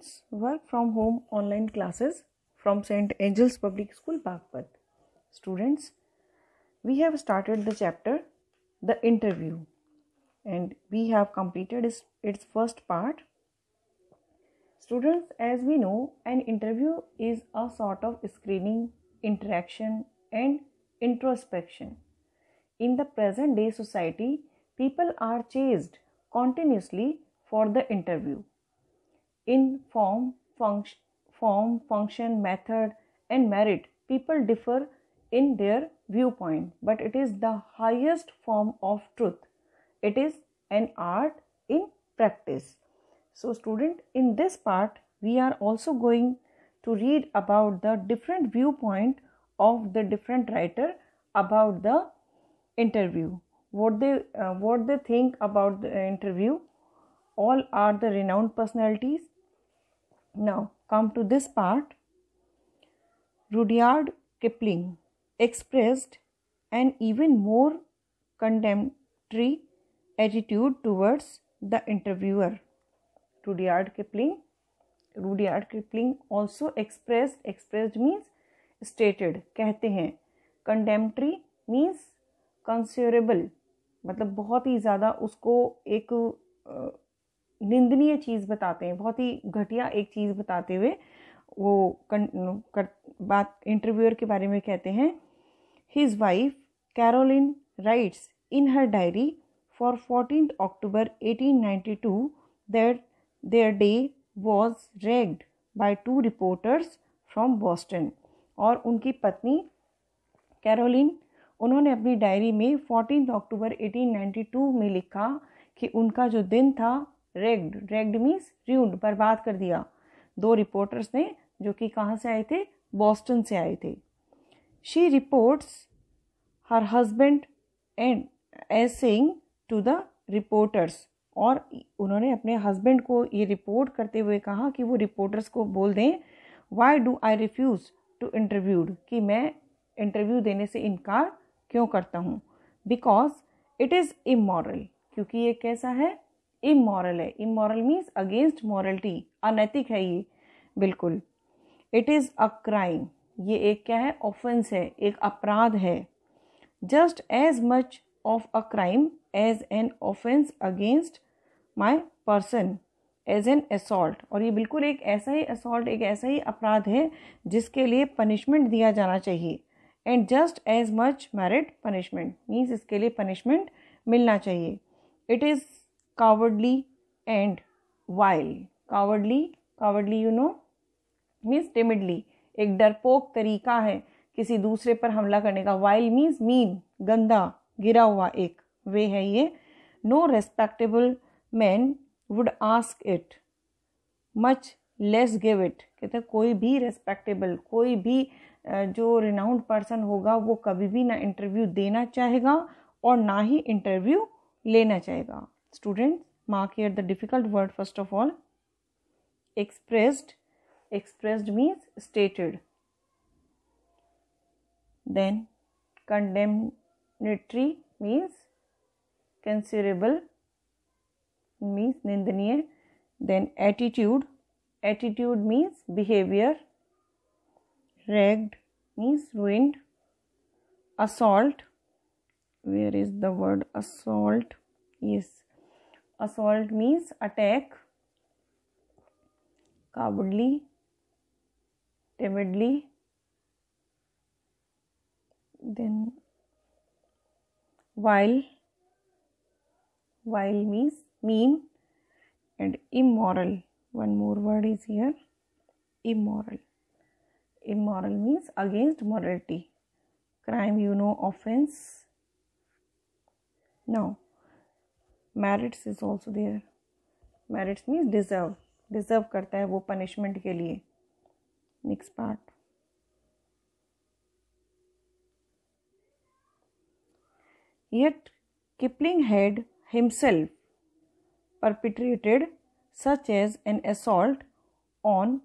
students work from home online classes from St. Angel's Public School, Bagpat. Students, we have started the chapter The Interview and we have completed its, its first part. Students, as we know, an interview is a sort of screening, interaction, and introspection. In the present day society, people are chased continuously for the interview in form, func- form, function, method, and merit. People differ in their viewpoint, but it is the highest form of truth. It is an art in practice. So, student, in this part, we are also going to read about the different viewpoint of the different writer about the interview. What they uh, what they think about the interview. All are the renowned personalities Now, come to this part. Rudyard Kipling expressed an even more condemnatory attitude towards the interviewer. Rudyard Kipling. Rudyard Kipling also expressed, expressed means stated, कहते हैं condemnatory means considerable मतलब बहुत ही ज़्यादा उसको एक निंदनीय चीज़ बताते हैं बहुत ही घटिया एक चीज़ बताते हुए वो कन, कर, बात इंटरव्यूअर के बारे में कहते हैं his wife Caroline writes in her diary for fourteen October eighteen ninety two their day was wrecked by two reporters from Boston और उनकी पत्नी कैरोलिन उन्होंने अपनी डायरी में fourteen October eighteen ninety two में लिखा कि उनका जो दिन था रेग्ड रेग्ड मीन्स र्यूड बर्बाद कर दिया दो रिपोर्टर्स ने जो कि कहाँ से आए थे बॉस्टन से आए थे she reports her husband and as to the reporters और उन्होंने अपने हस्बैंड को ये रिपोर्ट करते हुए कहा कि वो रिपोर्टर्स को बोल दें why do I refuse to interviewed कि मैं इंटरव्यू देने से इनकार क्यों करता हूँ बिकॉज इट इज़ इमोरल क्योंकि ये कैसा है इमोरल है इमोरल मीन्स अगेंस्ट मॉरलिटी अनैतिक है ये बिल्कुल इट इज़ अ क्राइम ये एक क्या है ऑफेंस है एक अपराध है just as much of a crime as an offence against my person as an assault और ये बिल्कुल एक ऐसा ही असॉल्ट एक ऐसा ही अपराध है जिसके लिए पनिशमेंट दिया जाना चाहिए and just as much merit punishment means इसके लिए पनिशमेंट मिलना चाहिए it is cowardly and while cowardly cowardly you know means timidly एक डरपोक तरीका है किसी दूसरे पर हमला करने का वाइल मीन्स मीन गंदा गिरा हुआ एक वे है ये no respectable man would ask it much less give it कहते हैं कोई भी रेस्पेक्टेबल कोई भी जो रिनाउंड पर्सन होगा वो कभी भी ना इंटरव्यू देना चाहेगा और ना ही इंटरव्यू लेना चाहेगा Students, mark here the difficult word first of all. Expressed. Expressed means stated. Then condemnatory means considerable. means nindaniya. Then attitude. Attitude means behavior. Ragged means ruined. Assault. Where is the word assault? Yes assault means attack cowardly timidly then while while means mean and immoral one more word is here immoral immoral means against morality crime you know offense now merits is also there merits mean deserve deserve करता है वो punishment के लिए next part yet Kipling had himself perpetrated such as an assault on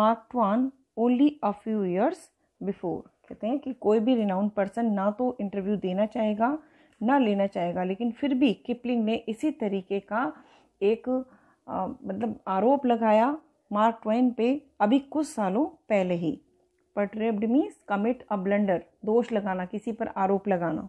Mark Twain only a few years before कहते हैं कि कोई भी रिनाउंड पर्सन ना तो इंटरव्यू देना चाहेगा ना लेना चाहेगा लेकिन फिर भी किपलिंग ने इसी तरीके का एक आ, मतलब आरोप लगाया मार्क ट्वेन पे अभी कुछ सालों पहले ही perpetrated means commit a blunder दोष लगाना किसी पर आरोप लगाना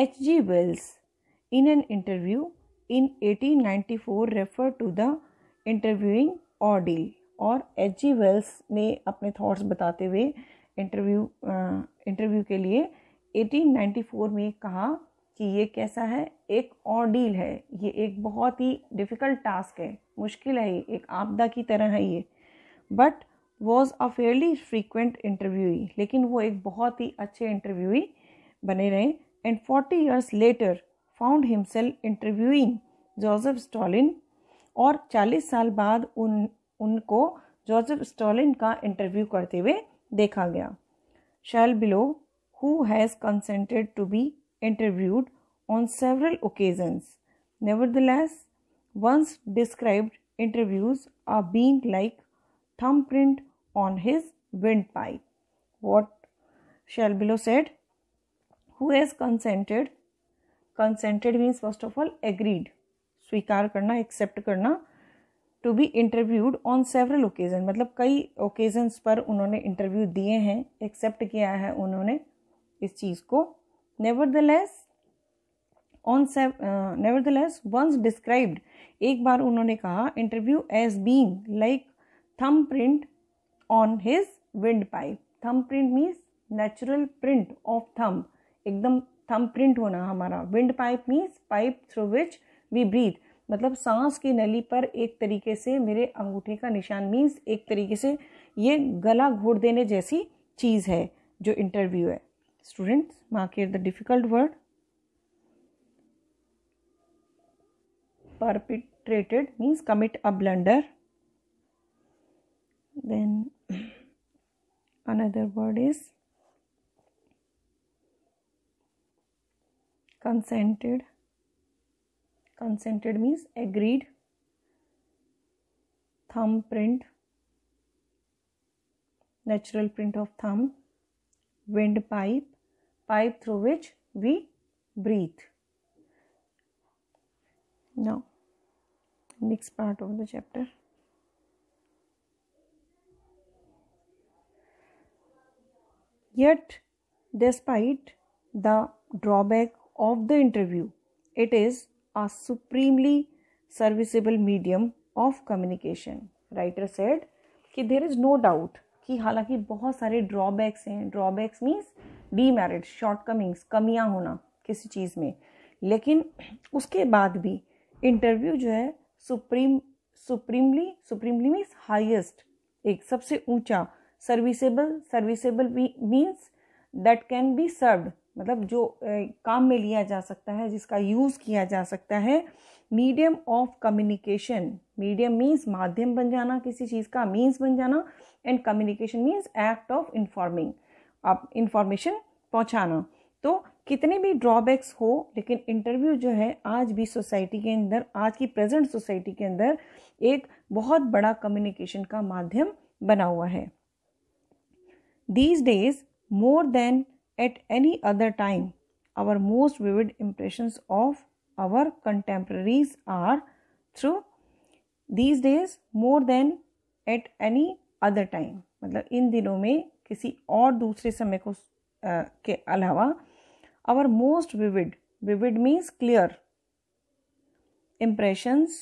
H G Wells in an interview in 1894 refer to the interviewing ordeal और एच जी वेल्स ने अपने थॉट्स बताते हुए इंटरव्यू इंटरव्यू के लिए 1894 में कहा कि ये कैसा है एक और डील है ये एक बहुत ही डिफ़िकल्ट टास्क है मुश्किल है ये एक आपदा की तरह है ये but was a fairly frequent ही लेकिन वो एक बहुत ही अच्छे ही बने रहे and forty years later found himself interviewing Joseph Stalin और चालीस साल बाद उन उनको जोसेफ स्टॉलिन का इंटरव्यू करते हुए देखा गया Saul Bellow who has consented to be interviewed on several occasions. Nevertheless, once described interviews are being like thumbprint on his windpipe. What shall below said? Who has consented? Consented means first of all agreed. स्वीकार करना accept करना to be interviewed on several occasion मतलब कई occasions पर उन्होंने interview दिए हैं accept किया है उन्होंने इस चीज़ को nevertheless on less once described एक बार उन्होंने कहा interview as being like thumb print on his windpipe thumb print means natural print of thumb एकदम थम प्रिंट होना हमारा windpipe means pipe through which we breathe मतलब सांस की नली पर एक तरीके से मेरे अंगूठे का निशान मीन्स एक तरीके से ये गला घोट देने जैसी चीज़ है जो इंटरव्यू है Students, mark here the difficult word perpetrated means commit a blunder. Then another word is consented. Consented means agreed. Thumb print, natural print of thumb, windpipe, pipe through which we breathe. Now, next part of the chapter. Yet, despite the drawback of the interview, it is a supremely serviceable medium of communication. Writer said, there is no doubt कि हालांकि बहुत सारे drawbacks हैं drawbacks means D shortcomings कमियां होना किसी चीज़ में लेकिन उसके बाद भी इंटरव्यू जो है supreme supremely supremely means highest एक सबसे ऊंचा serviceable serviceable means that can be served मतलब जो ए, काम में लिया जा सकता है जिसका यूज़ किया जा सकता है medium of communication medium means माध्यम बन जाना किसी चीज़ का मीन्स बन जाना and communication means act of informing आप इंफॉर्मेशन पहुंचाना तो कितने भी ड्रॉबैक्स हो लेकिन इंटरव्यू जो है आज भी सोसाइटी के अंदर आज की प्रेजेंट सोसाइटी के अंदर एक बहुत बड़ा कम्युनिकेशन का माध्यम बना हुआ है these days more than at any other time our most vivid impressions of our contemporaries are through these days more than at any other time मतलब इन दिनों में किसी और दूसरे समय को आ, के अलावा our most vivid vivid means clear impressions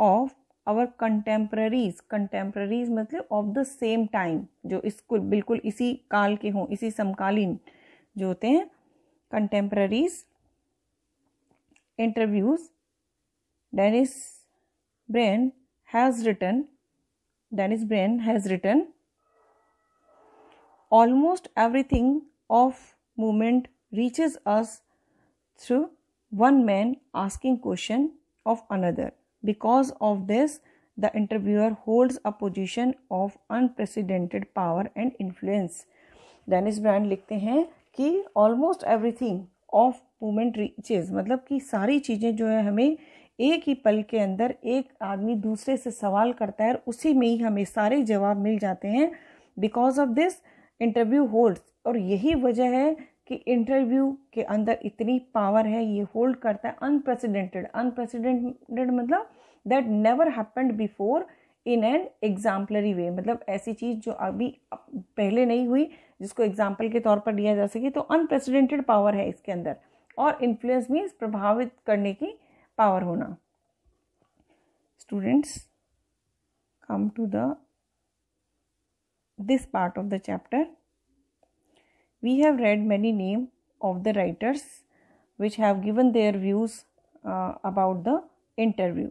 of our contemporaries contemporaries मतलब ऑफ द सेम टाइम जो इसकुल बिल्कुल इसी काल के हों इसी समकालीन जो होते हैं contemporaries interviews, Dennis Brain has written Dennis Brain has written almost everything of movement reaches us through one man asking question of another because of this the interviewer holds a position of unprecedented power and influence Dennis Brand लिखते हैं कि almost everything of moment reaches मतलब कि सारी चीज़ें जो है हमें एक ही पल के अंदर एक आदमी दूसरे से सवाल करता है और उसी में ही हमें सारे जवाब मिल जाते हैं because of this interview holds और यही वजह है कि इंटरव्यू के अंदर इतनी पावर है ये होल्ड करता है अनप्रेसिडेंटेड अनप्रेसिडेंटेड मतलब that never happened before in an exemplary way मतलब ऐसी चीज़ जो अभी पहले नहीं हुई जिसको एग्जाम्पल के तौर पर लिया जा सके तो अनप्रेसिडेंटेड पावर है इसके अंदर और इन्फ्लुएंस मीन्स प्रभावित करने की पावर होना students come to the this part of the chapter we have read many name of the writers which have given their views about the interview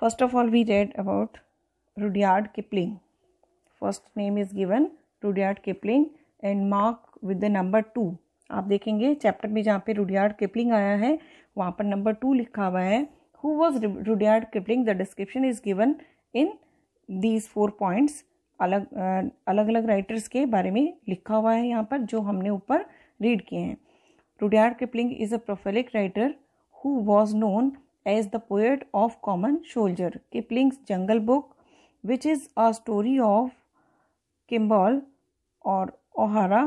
first of all we read about Rudyard Kipling first name is given Rudyard Kipling and mark with the number two आप देखेंगे chapter में जहाँ पे Rudyard Kipling आया है वहाँ पर number two लिखा हुआ है who was Rudyard Kipling the description is given in these four points अलग अलग अलग राइटर्स के बारे में लिखा हुआ है यहाँ पर जो हमने ऊपर रीड किए हैं Rudyard Kipling is a prolific writer who was known as the poet of common soldier Kipling's Jungle Book which is a story of Kimball or Ohara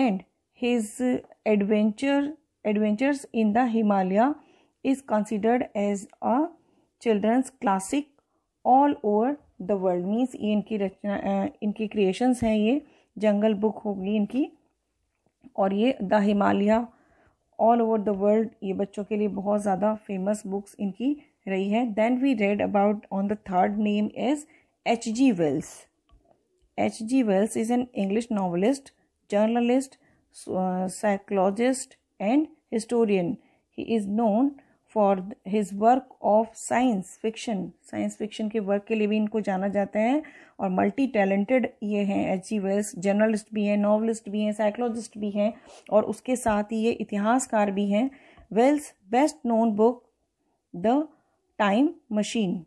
and his adventure adventures in the Himalaya is considered as a children's classic all over the world means ये इनकी रचना इनकी creations हैं ये जंगल book होगी इनकी और ये the Himalaya all over the world ये बच्चों के लिए बहुत ज़्यादा फेमस बुक्स इनकी रही है then we read about on the third name is H G Wells H G Wells is an English novelist journalist psychologist and historian he is known for his work of science fiction science fiction के work के लिए भी इनको जाना जाता है और multi talented ये हैं एच जी वेल्स जर्नलिस्ट भी हैं नॉवलिस्ट भी हैं साइकोलॉजिस्ट भी हैं और उसके साथ ही ये इतिहासकार भी हैं Wells best known book the time machine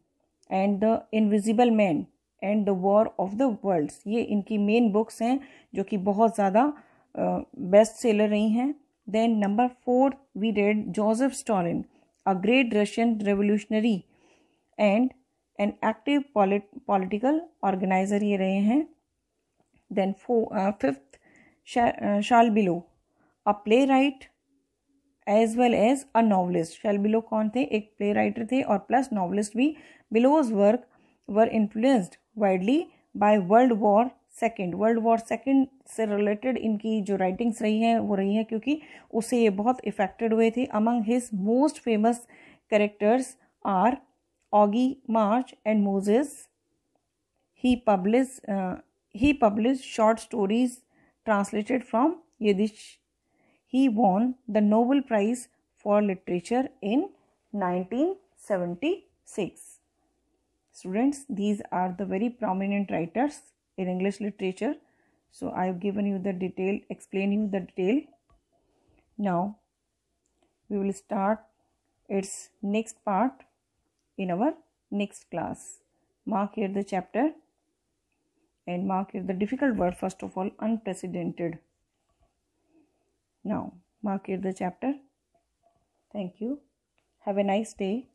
and the invisible man and the war of the worlds ये इनकी मेन बुक्स हैं जो कि बहुत ज़्यादा बेस्ट सेलर रही हैं then number four we read Joseph Stalin a great Russian revolutionary and an active political organizer ये रहे हैं then fifth Saul Bellow a playwright as well as a novelist Saul Bellow कौन थे एक play writer थे और plus novelist भी Bellow's work were influenced widely by world war second world war second से रिलेटेड इनकी जो writings रही हैं वो रही हैं क्योंकि उसे ये बहुत इफेक्टेड हुए थे among his most famous characters are Augie March and Moses he publish he publish short stories translated from Yiddish he won the Nobel prize for literature in nineteen seventy six Students, these are the very prominent writers in English literature. So I have given you the detail, explain you the detail. Now we will start its next part in our next class. Mark here the chapter and mark here the difficult word first of all unprecedented. Now mark here the chapter. Thank you. Have a nice day.